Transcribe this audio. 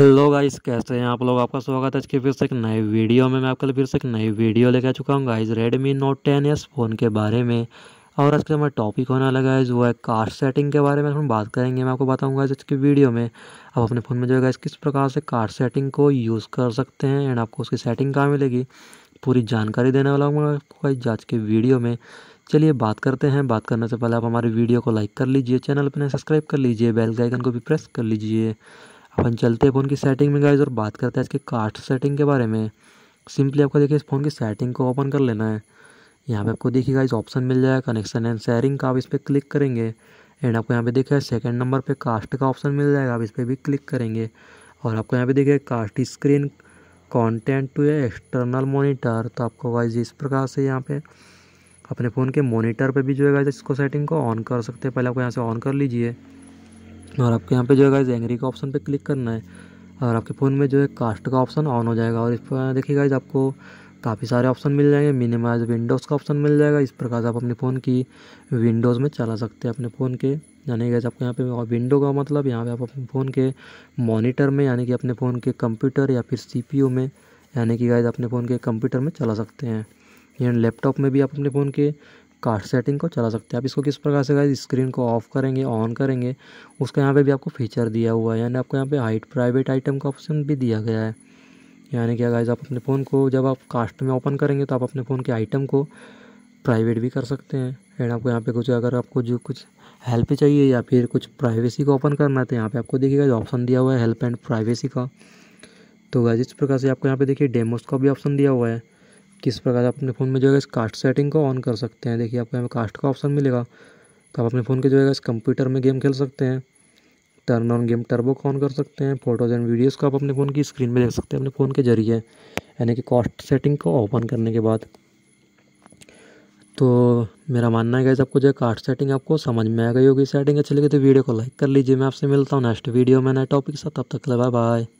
hello guys कैसे हैं आप लोग आपका स्वागत है आज के फिर से एक नए वीडियो में मैं आपके लिए फिर से एक नई वीडियो लेके आ चुका हूँ guys Redmi Note ten S phone के बारे में और आज का हमारा टॉपिक होने वाला है वो है कास्ट सेटिंग के बारे में हम बात करेंगे मैं आपको बताऊँगा आज की वीडियो में आप अपने फ़ोन में जो है इस किस प्रकार से कास्ट सेटिंग को यूज़ कर सकते हैं एंड आपको उसकी सेटिंग कहाँ मिलेगी पूरी जानकारी देने वाला हूँ मैं आपको आज के वीडियो में चलिए बात करते हैं बात करने से पहले आप हमारे वीडियो को लाइक कर लीजिए चैनल अपने सब्सक्राइब कर लीजिए बेल गाइकन आइकन को भी प्रेस कर लीजिए अपन चलते हैं फ़ोन की सेटिंग में गाइज और बात करते हैं इसके कास्ट सेटिंग के बारे में सिंपली आपको देखिए इस फ़ोन की सेटिंग को ओपन कर लेना है यहाँ पे आपको देखिए गाइज ऑप्शन मिल जाएगा कनेक्शन एंड शेयरिंग का आप इस पर क्लिक करेंगे एंड आपको यहाँ पे देखिए सेकंड नंबर पे कास्ट का ऑप्शन मिल जाएगा आप इस पर भी क्लिक करेंगे और आपको यहाँ पे देखिए cast screen content to external monitor तो आपको गाइज इस प्रकार से यहाँ पे अपने फ़ोन के मोनीटर पे भी जो है इसको सेटिंग को ऑन कर सकते हैं पहले आपको यहाँ से ऑन कर लीजिए और आपके यहाँ पे जो है एंग्री का ऑप्शन पे क्लिक करना है और आपके फ़ोन में जो है कास्ट का ऑप्शन ऑन हो जाएगा और इस पर देखिएगा इस आपको काफ़ी सारे ऑप्शन मिल जाएंगे मिनिमाइज विंडोज़ का ऑप्शन मिल जाएगा इस प्रकार से आप अपने फ़ोन की विंडोज़ में चला सकते हैं अपने फ़ोन के यानी कि आपके यहाँ पे विंडो का मतलब यहाँ पे आप अपने फ़ोन के मॉनिटर में यानी कि अपने फ़ोन के कंप्यूटर या फिर सीपीयू में यानी कि गाइज अपने फ़ोन के कंप्यूटर में चला सकते हैं या लैपटॉप में भी आप अपने फ़ोन के कार्ड सेटिंग को चला सकते हैं आप इसको किस प्रकार से गाइज स्क्रीन को ऑफ करेंगे ऑन करेंगे उसका यहाँ पे भी आपको फीचर दिया हुआ है यानी आपको यहाँ पे हाइट प्राइवेट आइटम का ऑप्शन भी दिया गया है यानी कि गाइज आप अपने फ़ोन को जब आप कास्ट में ओपन करेंगे तो आप अपने फ़ोन के आइटम को प्राइवेट भी कर सकते हैं एंड आपको यहाँ पे कुछ अगर आपको जो कुछ हेल्प चाहिए या फिर कुछ प्राइवेसी को ओपन करना है तो यहाँ पे आपको देखिएगा ऑप्शन दिया हुआ है हेल्प एंड प्राइवेसी का तो गाइज इस प्रकार से आपको यहाँ पे देखिए डेमोस का भी ऑप्शन दिया हुआ है किस प्रकार आप अपने फ़ोन में जो है इस कास्ट सेटिंग को ऑन कर सकते हैं देखिए आपको यहाँ पर कास्ट का ऑप्शन मिलेगा तो आप अपने फ़ोन के जो है इस कंप्यूटर में गेम खेल सकते हैं टर्न ऑन गेम टर्बो को ऑन कर सकते हैं फ़ोटोज़ एंड वीडियोज़ को आप अपने फ़ोन की स्क्रीन में देख सकते हैं अपने फ़ोन के जरिए यानी कि कॉस्ट सेटिंग को ओपन करने के बाद तो मेरा मानना है कि आपको जो कास्ट सेटिंग आपको समझ में आ गई होगी सेटिंग अच्छी लगी तो वीडियो को लाइक कर लीजिए मैं आपसे मिलता हूँ नेक्स्ट वीडियो में नए टॉपिक के साथ तब तक बाय बाय